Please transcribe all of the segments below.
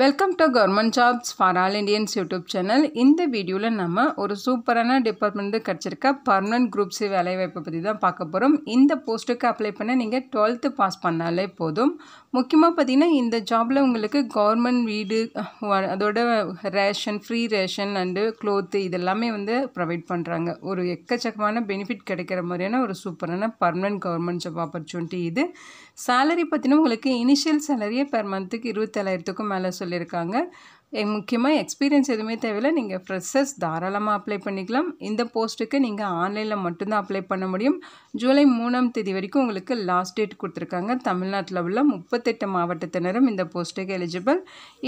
welcome to government jobs for all Indians YouTube channel இந்த வீடியோவில் நம்ம ஒரு சூப்பரான டிபார்ட்மெண்ட் கிடச்சிருக்க பர்மனன்ட் குரூப்ஸ் வேலைவாய்ப்பு பற்றி தான் பார்க்க போகிறோம் இந்த போஸ்ட்டுக்கு அப்ளை பண்ண நீங்கள் டுவெல்த்து பாஸ் பண்ணாலே போதும் முக்கியமாக பார்த்திங்கன்னா இந்த ஜாபில் உங்களுக்கு கவர்மெண்ட் வீடு அதோட ration free ration and cloth இதெல்லாமே வந்து ப்ரொவைட் பண்ணுறாங்க ஒரு எக்கச்சக்கமான பெனிஃபிட் கிடைக்கிற மாதிரியான ஒரு சூப்பரான பர்மனன்ட் கவர்மெண்ட் ஜாப் ஆப்பர்ச்சுனிட்டி இது சேலரி பார்த்திங்கன்னா உங்களுக்கு இனிஷியல் சேலரியே பெர் மந்த்துக்கு இருபத்தேழாயிரத்துக்கும் மேலே சொல்லியிருக்காங்க முக்கியமாக எக்ஸ்பீரியன்ஸ் எதுவுமே தேவையில்லை நீங்கள் ஃப்ரெஷர்ஸ் தாராளமாக அப்ளை பண்ணிக்கலாம் இந்த போஸ்ட்டுக்கு நீங்கள் ஆன்லைனில் மட்டும்தான் அப்ளை பண்ண முடியும் ஜூலை மூணாம் தேதி வரைக்கும் உங்களுக்கு லாஸ்ட் டேட் கொடுத்துருக்காங்க தமிழ்நாட்டில் உள்ள முப்பத்தெட்டு மாவட்டத்தினரும் இந்த போஸ்ட்டுக்கு எலிஜிபிள்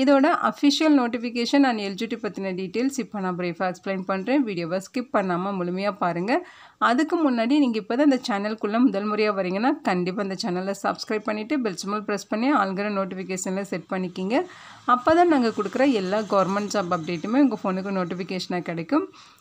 இதோட அஃபிஷியல் நோட்டிஃபிகேஷன் அண்ட் எலிஜிபிலிட்டி பற்றின டீட்டெயில்ஸ் இப்போ நான் ப்ரீஃபாக எக்ஸ்பிளைன் பண்ணுறேன் வீடியோவை ஸ்கிப் பண்ணாமல் முழுமையாக பாருங்கள் அதுக்கு முன்னாடி நீங்கள் இப்போ தான் இந்த சேனல்குள்ளே முதல் முறையாக வரீங்கன்னா கண்டிப்பாக இந்த சேனலை சப்ஸ்கிரைப் பண்ணிவிட்டு பெல் சிம்பிள் ப்ரெஸ் பண்ணி ஆளுங்கிற நோட்டிஃபிகேஷனில் செட் பண்ணிக்கிங்க அப்போ தான் நாங்கள் கொடுக்குற எல்லா கவர்மெண்ட் ஜாப் அப்டேட்டுமே உங்கள் ஃபோனுக்கு நோட்டிஃபிகேஷனாக கிடைக்கும்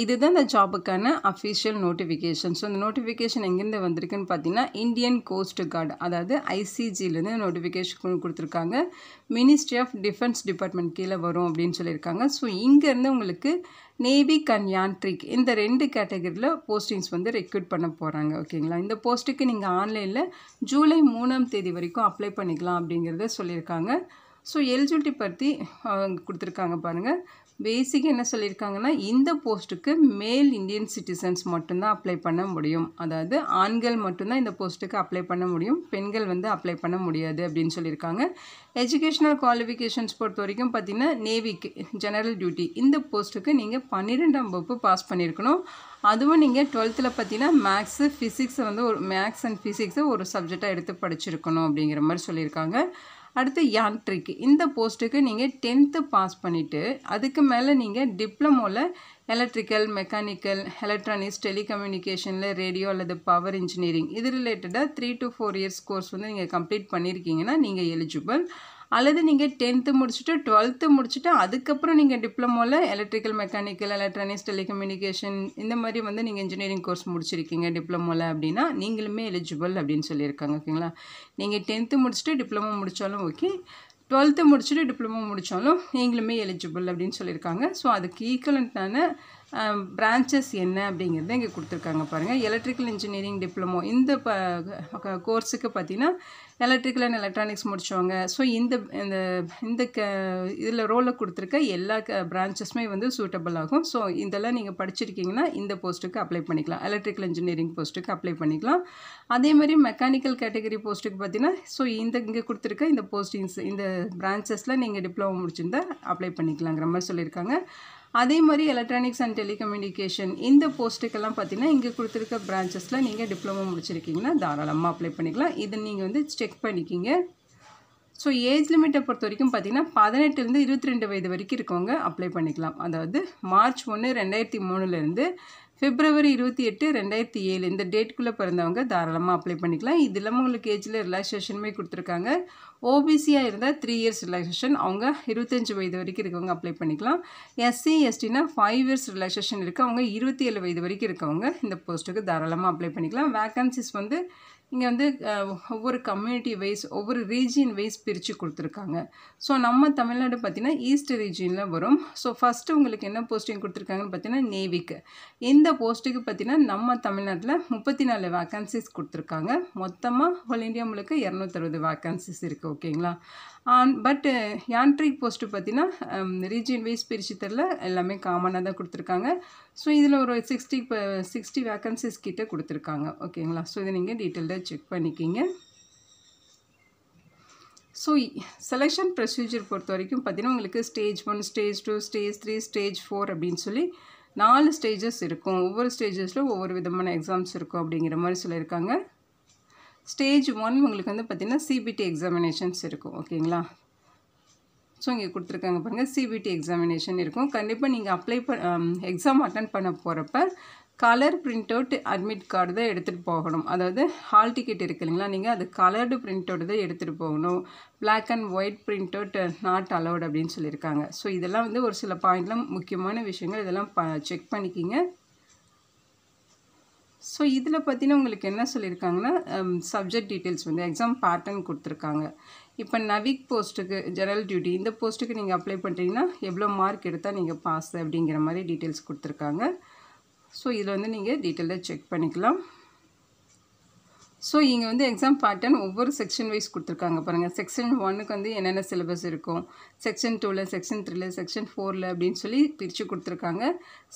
இதுதான் இந்த ஜாபுக்கான அஃபிஷியல் நோட்டிஃபிகேஷன் ஸோ இந்த நோட்டிஃபிகேஷன் எங்கேருந்து வந்திருக்குன்னு பார்த்தீங்கன்னா இந்தியன் கோஸ்ட் கார்டு அதாவது ஐசிஜிலேருந்து நோட்டிஃபிகேஷன் கொடுத்துருக்காங்க மினிஸ்ட்ரி ஆஃப் டிஃபென்ஸ் டிபார்ட்மெண்ட் கீழே வரும் அப்படின்னு சொல்லியிருக்காங்க ஸோ இங்கேருந்து உங்களுக்கு நேவி கன்யான்ட்ரிக் இந்த ரெண்டு கேட்டகரியில் போஸ்டிங்ஸ் வந்து ரெக்ரூட் பண்ண போகிறாங்க ஓகேங்களா இந்த போஸ்ட்டுக்கு நீங்கள் ஆன்லைனில் ஜூலை மூணாம் தேதி வரைக்கும் அப்ளை பண்ணிக்கலாம் அப்படிங்கிறத சொல்லியிருக்காங்க ஸோ எலிஜிபிலிட்டி பற்றி கொடுத்துருக்காங்க பாருங்கள் பேசிக்காக என்ன சொல்லியிருக்காங்கன்னா இந்த போஸ்ட்டுக்கு மேல் இந்தியன் சிட்டிசன்ஸ் மட்டும்தான் அப்ளை பண்ண முடியும் அதாவது ஆண்கள் மட்டும்தான் இந்த போஸ்ட்டுக்கு அப்ளை பண்ண முடியும் பெண்கள் வந்து அப்ளை பண்ண முடியாது அப்படின்னு சொல்லியிருக்காங்க எஜுகேஷ்னல் குவாலிஃபிகேஷன்ஸ் பொறுத்த வரைக்கும் பார்த்திங்கன்னா நேவிக்கு ஜெனரல் டியூட்டி இந்த போஸ்ட்டுக்கு நீங்கள் பன்னிரெண்டாம் வகுப்பு பாஸ் பண்ணியிருக்கணும் அதுவும் நீங்கள் டுவெல்த்தில் பார்த்தீங்கன்னா மேக்ஸு ஃபிசிக்ஸை வந்து ஒரு மேக்ஸ் அண்ட் ஃபிசிக்ஸை ஒரு சப்ஜெக்டாக எடுத்து படிச்சிருக்கணும் அப்படிங்கிற மாதிரி சொல்லியிருக்காங்க அடுத்து யான்ட்ரிக் இந்த போஸ்ட்டுக்கு நீங்கள் டென்த்து பாஸ் பண்ணிவிட்டு அதுக்கு மேலே நீங்கள் டிப்ளமோவில் எலக்ட்ரிக்கல் மெக்கானிக்கல் எலக்ட்ரானிக்ஸ் டெலிகம்யூனிகேஷனில் ரேடியோ அல்லது பவர் இன்ஜினியரிங் இது ரிலேட்டடாக three to four years course வந்து நீங்கள் கம்ப்ளீட் பண்ணியிருக்கீங்கன்னா நீங்கள் எலிஜிபிள் அல்லது நீங்கள் டென்த்து முடிச்சுட்டு டுவெல்த்து முடிச்சுட்டு அதுக்கப்புறம் நீங்கள் டிப்ளமோவில் எலக்ட்ரிக்கல் மெக்கானிக்கல் எலக்ட்ரானிக்ஸ் டெலிகம்யூனிகேஷன் இந்த மாதிரி வந்து நீங்கள் இன்ஜினியரிங் கோர்ஸ் முடிச்சிருக்கீங்க டிப்ளமோவில் அப்படின்னா நீங்களுமே எலிஜிபிள் அப்படின்னு சொல்லியிருக்காங்க ஓகேங்களா நீங்கள் டென்த்து முடிச்சுட்டு டிப்ளமோ முடித்தாலும் ஓகே டுவெல்த்து முடிச்சுட்டு டிப்ளமோ முடித்தாலும் நீங்களுமே எலிஜிபிள் அப்படின்னு சொல்லியிருக்காங்க ஸோ அதுக்கு ஈக்குவலண்ட்டான பிரான்ச்சஸ் என்ன அப்படிங்கிறத இங்கே கொடுத்துருக்காங்க பாருங்கள் எலக்ட்ரிக்கல் இன்ஜினியரிங் டிப்ளமோ இந்த ப கோர்ஸுக்கு பார்த்தீங்கன்னா எலக்ட்ரிக்கல் அண்ட் எலக்ட்ரானிக்ஸ் முடித்தவங்க ஸோ இந்த இந்த இந்த க இதில் ரோலில் கொடுத்துருக்க எல்லா க பிரான்ச்சஸுமே வந்து சூட்டபிள் ஆகும் ஸோ இதெல்லாம் நீங்கள் படிச்சிருக்கீங்கன்னா இந்த போஸ்ட்டுக்கு அப்ளை பண்ணிக்கலாம் எலக்ட்ரிக்கல் இன்ஜினியரிங் போஸ்ட்டுக்கு அப்ளை பண்ணிக்கலாம் அதேமாதிரி மெக்கானிக்கல் கேட்டகரி போஸ்ட்டுக்கு பார்த்தீங்கன்னா ஸோ இந்த இங்கே கொடுத்துருக்க இந்த போஸ்டிங்ஸ் இந்த பிரான்ச்சஸில் நீங்கள் டிப்ளமோ முடிச்சிருந்தால் அப்ளை பண்ணிக்கலாங்கிற மாதிரி சொல்லியிருக்காங்க அதே மாதிரி எலக்ட்ரானிக்ஸ் அண்ட் டெலிகம்யூனிகேஷன் இந்த போஸ்ட்டுக்கெல்லாம் பார்த்தீங்கன்னா இங்கே கொடுத்துருக்க பிரான்ச்சஸில் நீங்கள் டிப்ளமோ முடிச்சிருக்கீங்கன்னா தாராளமாக அப்ளை பண்ணிக்கலாம் இதை நீங்கள் வந்து செக் பண்ணிக்கிங்க ஸோ ஏஜ் லிமிட்டை பொறுத்த வரைக்கும் பார்த்தீங்கன்னா பதினெட்டுலேருந்து இருபத்தி ரெண்டு வயது வரைக்கும் இருக்கவங்க அப்ளை பண்ணிக்கலாம் அதாவது மார்ச் ஒன்று ரெண்டாயிரத்தி மூணுலேருந்து பிப்ரவரி இருபத்தி எட்டு ரெண்டாயிரத்தி ஏழு இந்த டேட்டுக்குள்ளே பிறந்தவங்க தாராளமாக அப்ளை பண்ணிக்கலாம் இது இல்லாமல் உங்களுக்கு ஏஜில் ரிலாக்ஸேஷனுமே கொடுத்துருக்காங்க ஓபிசியாக இருந்தால் த்ரீ இயர்ஸ் ரிலாக்ஸேஷன் அவங்க இருபத்தஞ்சி வயது வரைக்கும் இருக்கவங்க அப்ளை பண்ணிக்கலாம் எஸ்சி எஸ்டினா ஃபைவ் இயர்ஸ் ரிலாக்ஸேஷன் இருக்குது அவங்க இருபத்தி ஏழு வயது வரைக்கும் இருக்கவங்க இந்த போஸ்ட்டுக்கு தாராளமாக அப்ளை பண்ணிக்கலாம் வேக்கன்சிஸ் வந்து இங்கே வந்து ஒவ்வொரு கம்யூனிட்டி வைஸ் ஒவ்வொரு ரீஜியன் வைஸ் பிரித்து கொடுத்துருக்காங்க ஸோ நம்ம தமிழ்நாடு பார்த்திங்கன்னா ஈஸ்ட் ரீஜியனில் வரும் ஸோ ஃபஸ்ட்டு உங்களுக்கு என்ன போஸ்டிங் கொடுத்துருக்காங்கன்னு பார்த்தீங்கன்னா நேவிக்கு இந்த போஸ்ட்டுக்கு பார்த்திங்கன்னா நம்ம தமிழ்நாட்டில் முப்பத்தி நாலு வேக்கன்சிஸ் கொடுத்துருக்காங்க மொத்தமாக ஹோல் இந்தியா முழுக்க இரநூத்தறுபது வேக்கன்சிஸ் இருக்குது ஓகேங்களா பட்டு யான்ட்ரிக் போஸ்ட்டு பார்த்தீங்கன்னா ரீஜியன் வைஸ் பிரித்து தெரில எல்லாமே காமனாக தான் கொடுத்துருக்காங்க ஸோ இதில் ஒரு சிக்ஸ்டி சிக்ஸ்டி வேக்கன்சிஸ் கிட்டே கொடுத்துருக்காங்க ஓகேங்களா ஸோ இதை நீங்கள் டீட்டெயில்டாக செக் பண்ணிக்கிங்க ஸோ செலெக்ஷன் ப்ரொசீஜர் பொறுத்த வரைக்கும் பார்த்தீங்கன்னா உங்களுக்கு stage one stage two stage three stage four அப்படின்னு சொல்லி நாலு ஸ்டேஜஸ் இருக்கும் ஒவ்வொரு ஸ்டேஜஸில் ஒவ்வொரு விதமான எக்ஸாம்ஸ் இருக்கும் அப்படிங்கிற மாதிரி சொல்லியிருக்காங்க ஸ்டேஜ் ஒன் உங்களுக்கு வந்து பார்த்திங்கன்னா சிபிடி எக்ஸாமினேஷன்ஸ் இருக்கும் ஓகேங்களா ஸோ இங்கே கொடுத்துருக்காங்க பாருங்கள் சிபிடி எக்ஸாமினேஷன் இருக்கும் கண்டிப்பாக நீங்கள் அப்ளை ப எக்ஸாம் um, அட்டன் பண்ண போகிறப்ப colour print out admit card தான் எடுத்துகிட்டு போகணும் அதாவது ஹால் டிக்கெட் இருக்கு இல்லைங்களா நீங்கள் அது கலர்டு பிரிண்ட் அவுட் தான் எடுத்துகிட்டு போகணும் black and white print out not allowed அப்படின்னு சொல்லியிருக்காங்க ஸோ இதெல்லாம் வந்து ஒரு சில பாயிண்ட்லாம் முக்கியமான விஷயங்கள் இதெல்லாம் ப செக் பண்ணிக்கிங்க ஸோ இதில் பார்த்தீங்கன்னா உங்களுக்கு என்ன சொல்லியிருக்காங்கன்னா சப்ஜெக்ட் um, டீட்டெயில்ஸ் வந்து எக்ஸாம் பேட்டர்ன் கொடுத்துருக்காங்க இப்போ நவிக் போஸ்ட்டுக்கு ஜெனரல் டியூட்டி இந்த போஸ்ட்டுக்கு நீங்கள் அப்ளை பண்ணுறீங்கன்னா எவ்வளோ மார்க் எடுத்தால் நீங்கள் பாஸ் அப்படிங்கிற மாதிரி டீட்டெயில்ஸ் கொடுத்துருக்காங்க ஸோ இதில் வந்து நீங்கள் டீட்டெயிலாக செக் பண்ணிக்கலாம் ஸோ இங்கே வந்து எக்ஸாம் பேட்டர்ன் ஒவ்வொரு செக்ஷன் வைஸ் கொடுத்துருக்காங்க பாருங்கள் செக்ஷன் ஒன்னுக்கு வந்து என்னென்ன சிலபஸ் இருக்கும் செக்ஷன் டூவில் செக்ஷன் த்ரீல செக்ஷன் ஃபோரில் அப்படின்னு சொல்லி பிரித்து கொடுத்துருக்காங்க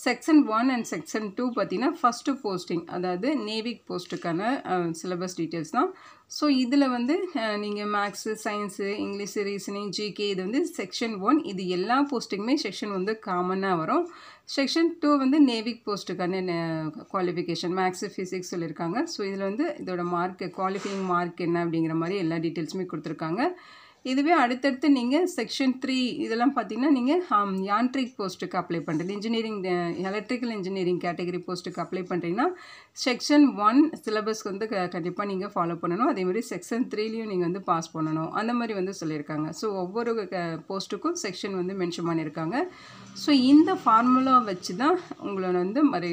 section one and section two பார்த்திங்கன்னா ஃபஸ்ட்டு போஸ்டிங் அதாவது நேவிக் போஸ்ட்டுக்கான சிலபஸ் டீட்டெயில்ஸ் தான் ஸோ இதில் வந்து நீங்கள் maths science English reasoning GK இது வந்து செக்ஷன் ஒன் இது எல்லா போஸ்ட்டுக்குமே செக்ஷன் வந்து காமனாக வரும் செக்ஷன் டூ வந்து நேவிக் போஸ்ட்டுக்கான குவாலிஃபிகேஷன் மேக்ஸு ஃபிசிக்ஸ் சொல்லியிருக்காங்க ஸோ இதில் வந்து இதோட மார்க் குவாலிஃபையிங் மார்க் என்ன அப்படிங்கிற மாதிரி எல்லா டீட்டெயில்ஸுமே கொடுத்துருக்காங்க இதுவே அடுத்தடுத்து நீங்கள் செக்ஷன் த்ரீ இதெல்லாம் பார்த்தீங்கன்னா நீங்கள் யான்ட்ரிக் போஸ்ட்டுக்கு அப்ளை பண்ணுறது இன்ஜினியரிங் எலக்ட்ரிக்கல் இன்ஜினியரிங் கேட்டகரி போஸ்ட்டுக்கு அப்ளை பண்ணுறீங்கன்னா செக்ஷன் ஒன் சிலபஸ்க்கு வந்து க கண்டிப்பாக நீங்கள் ஃபாலோ பண்ணணும் அதேமாதிரி செக்ஷன் த்ரீலேயும் நீங்கள் வந்து பாஸ் பண்ணணும் அந்த மாதிரி வந்து சொல்லியிருக்காங்க ஸோ ஒவ்வொரு போஸ்ட்டுக்கும் செக்ஷன் வந்து மென்ஷன் பண்ணியிருக்காங்க ஸோ இந்த ஃபார்முலா வச்சு தான் உங்களை வந்து மறை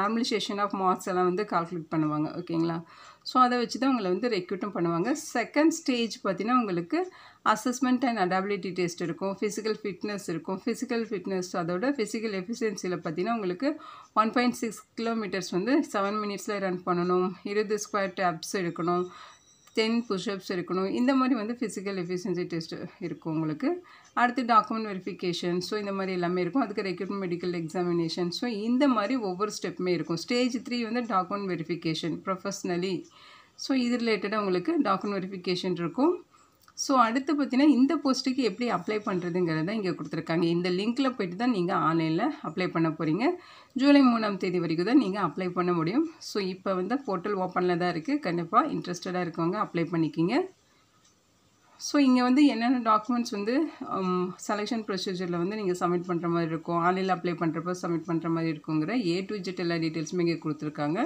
நார்மலைசேஷன் ஆஃப் மார்க்ஸ் எல்லாம் வந்து கால்குலேட் பண்ணுவாங்க ஓகேங்களா ஸோ அதை வச்சு தான் உங்களை வந்து ரெக்யூட்டும் பண்ணுவாங்க செகண்ட் ஸ்டேஜ் பார்த்திங்கன்னா உங்களுக்கு அசஸ்மெண்ட் அண்ட் அடாபிலிட்டி டெஸ்ட் இருக்கும் ஃபிசிக்கல் ஃபிட்னஸ் இருக்கும் ஃபிசிக்கல் ஃபிட்னஸ் அதோட ஃபிசிக்கல் எஃபிஷியன்சியில் பார்த்திங்கன்னா உங்களுக்கு ஒன் பாயிண்ட் சிக்ஸ் கிலோமீட்டர்ஸ் வந்து செவன் மினிட்ஸில் ரன் பண்ணணும் இருபது ஸ்கொயர் டேப்ஸ் எடுக்கணும் டென் புஷ்அப்ஸ் இருக்கணும் இந்த மாதிரி வந்து ஃபிசிக்கல் எஃபிஷியன்சி டெஸ்ட் இருக்கும் உங்களுக்கு அடுத்து டாக்குமெண்ட் வெரிஃபிகேஷன் ஸோ இந்த மாதிரி எல்லாமே இருக்கும் அதுக்கு ரெக்யூட் மெடிக்கல் எக்ஸாமினேஷன் ஸோ இந்த மாதிரி ஒவ்வொரு ஸ்டெப்புமே இருக்கும் ஸ்டேஜ் த்ரீ வந்து டாக்குமெண்ட் வெரிஃபிகேஷன் ப்ரொஃபஷ்னலி ஸோ இது ரிலேட்டடாக உங்களுக்கு டாக்குமெண்ட் வெரிஃபிகேஷன் இருக்கும் ஸோ அடுத்து பார்த்தீங்கன்னா இந்த போஸ்ட்டுக்கு எப்படி அப்ளை பண்ணுறதுங்கிறத இங்கே கொடுத்துருக்காங்க இந்த லிங்க்கில் போய்ட்டு தான் நீங்கள் ஆன்லைனில் அப்ளை பண்ண போகிறீங்க ஜூலை மூணாம் தேதி வரைக்கும் தான் நீங்கள் அப்ளை பண்ண முடியும் ஸோ இப்போ வந்து போர்ட்டல் ஓப்பனில் தான் இருக்குது கண்டிப்பாக இன்ட்ரெஸ்டடாக இருக்கவங்க அப்ளை பண்ணிக்கிங்க ஸோ இங்கே வந்து என்னென்ன டாக்குமெண்ட்ஸ் வந்து செலெக்ஷன் um, ப்ரொசீஜரில் வந்து நீங்கள் சப்மிட் பண்ணுற மாதிரி இருக்கும் ஆன்லைனில் அப்ளை பண்ணுறப்ப சப்மிட் பண்ணுற மாதிரி இருக்குங்கிற ஏ டு ஜெட் எல்லா டீட்டெயில்ஸுமே இங்கே கொடுத்துருக்காங்க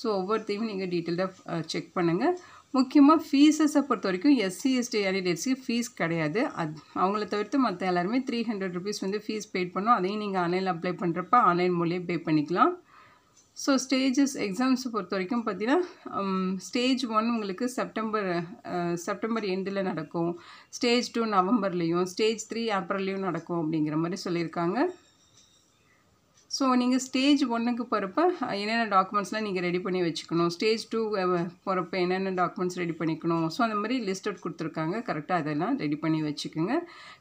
ஸோ ஒவ்வொருத்தையும் நீங்கள் டீட்டெயில்டாக செக் பண்ணுங்கள் முக்கியமாக ஃபீஸஸை பொறுத்த வரைக்கும் எஸ்சி எஸ்டி கேண்டிடேட்ஸுக்கு ஃபீஸ் கிடையாது அது அவங்கள தவிர்த்து மற்ற எல்லாருமே த்ரீ ஹண்ட்ரட் ருபீஸ் வந்து ஃபீஸ் பேட் பண்ணோம் அதையும் நீங்கள் ஆன்லைனில் அப்ளை பண்ணுறப்ப ஆன்லைன் மூலியம் பே பண்ணிக்கலாம் ஸோ ஸ்டேஜஸ் எக்ஸாம்ஸ் பொறுத்த வரைக்கும் பார்த்தீங்கன்னா ஸ்டேஜ் um, ஒன் உங்களுக்கு செப்டம்பர் செப்டம்பர் எண்டில் நடக்கும் ஸ்டேஜ் டூ நவம்பர்லேயும் ஸ்டேஜ் த்ரீ ஏப்ரல்லையும் நடக்கும் அப்படிங்கிற மாதிரி சொல்லியிருக்காங்க ஸோ நீங்கள் ஸ்டேஜ் ஒன்றுக்கு போகிறப்ப என்னென்ன டாக்குமெண்ட்ஸ்லாம் நீங்கள் ரெடி பண்ணி வச்சுக்கணும் ஸ்டேஜ் டூ போகிறப்ப என்னென்ன டாக்குமெண்ட்ஸ் ரெடி பண்ணிக்கணும் ஸோ அந்த மாதிரி லிஸ்ட் அவுட் கொடுத்துருக்காங்க கரெக்டாக அதெல்லாம் ரெடி பண்ணி வச்சுக்கோங்க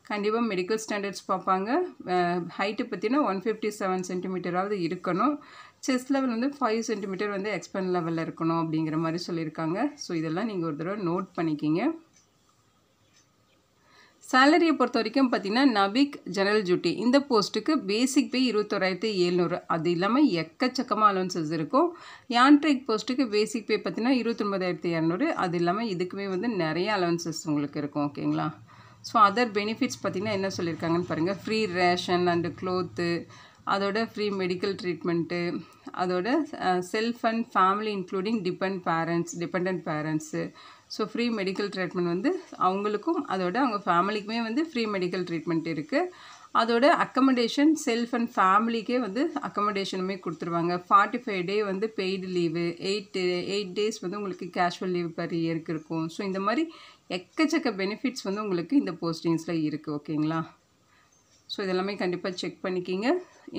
கண்டிப்பாக மெடிக்கல் ஸ்டாண்டர்ட்ஸ் பார்ப்பாங்க ஹைட்டு பார்த்தீங்கன்னா ஒன் ஃபிஃப்டி செவன் சென்டிமீட்டராவது இருக்கணும் செஸ் லெவல் வந்து ஃபைவ் சென்டிமீட்டர் வந்து எக்ஸ்பென் லெவலில் இருக்கணும் அப்படிங்கிற மாதிரி சொல்லியிருக்காங்க ஸோ இதெல்லாம் நீங்கள் ஒரு தடவை நோட் பண்ணிக்கிங்க சேலரியை பொறுத்த வரைக்கும் பார்த்திங்கன்னா நபிக் ஜெனரல் ஜூட்டி இந்த போஸ்ட்டுக்கு பேசிக் பே இருபத்தொராயிரத்து எழுநூறு அது இல்லாமல் எக்கச்சக்கமாக அலோன்சஸ் இருக்கும் யான்ட்ரிக் போஸ்ட்டுக்கு பேசிக் பே பார்த்தீங்கன்னா இருபத்தொன்பதாயிரத்து இரநூறு அது இல்லாமல் இதுக்குமே வந்து நிறைய அலோன்சஸ் உங்களுக்கு இருக்கும் ஓகேங்களா ஸோ அதர் பெனிஃபிட்ஸ் பார்த்திங்கன்னா என்ன சொல்லியிருக்காங்கன்னு பாருங்கள் ஃப்ரீ ரேஷன் அண்டு க்ளோத்து அதோட ஃப்ரீ மெடிக்கல் ட்ரீட்மெண்ட்டு அதோட self and family including depend parents depend parents so free medical treatment வந்து அவங்களுக்கும் அதோட அவங்க ஃபேமிலிக்குமே வந்து ஃப்ரீ மெடிக்கல் ட்ரீட்மெண்ட் இருக்குது அதோட அக்கமடேஷன் செல்ஃப் அண்ட் ஃபேமிலிக்கே வந்து அக்கமடேஷனுமே கொடுத்துருவாங்க ஃபார்ட்டி ஃபைவ் டே வந்து paid leave eight eight days வந்து உங்களுக்கு கேஷுவல் லீவ் பர் இயருக்கு இருக்கும் ஸோ இந்த மாதிரி எக்கச்சக்க பெனிஃபிட்ஸ் வந்து உங்களுக்கு இந்த போஸ்டிங்ஸில் இருக்குது ஓகேங்களா ஸோ இதெல்லாமே கண்டிப்பாக செக் பண்ணிக்கிங்க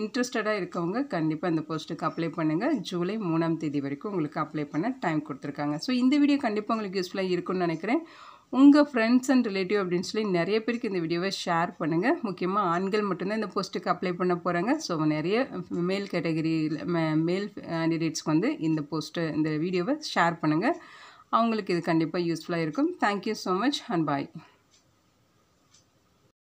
இன்ட்ரெஸ்டடாக இருக்கவங்க கண்டிப்பாக இந்த போஸ்ட்டுக்கு அப்ளை பண்ணுங்கள் ஜூலை மூணாம் தேதி வரைக்கும் உங்களுக்கு அப்ளை பண்ண டைம் கொடுத்துருக்காங்க ஸோ இந்த வீடியோ கண்டிப்பாக உங்களுக்கு யூஸ்ஃபுல்லாக இருக்கும்னு நினைக்கிறேன் உங்கள் ஃப்ரெண்ட்ஸ் அண்ட் ரிலேட்டிவ் அப்படின்னு சொல்லி நிறைய பேருக்கு இந்த வீடியோவை ஷேர் பண்ணுங்கள் முக்கியமாக ஆண்கள் மட்டும்தான் இந்த போஸ்ட்டுக்கு அப்ளை பண்ண போகிறாங்க ஸோ நிறைய மேல் கேட்டகரியில் மேல் கேண்டிடேட்ஸ்க்கு வந்து இந்த போஸ்ட்டு இந்த வீடியோவை ஷேர் பண்ணுங்கள் அவங்களுக்கு இது கண்டிப்பாக யூஸ்ஃபுல்லாக இருக்கும் thank you so much and bye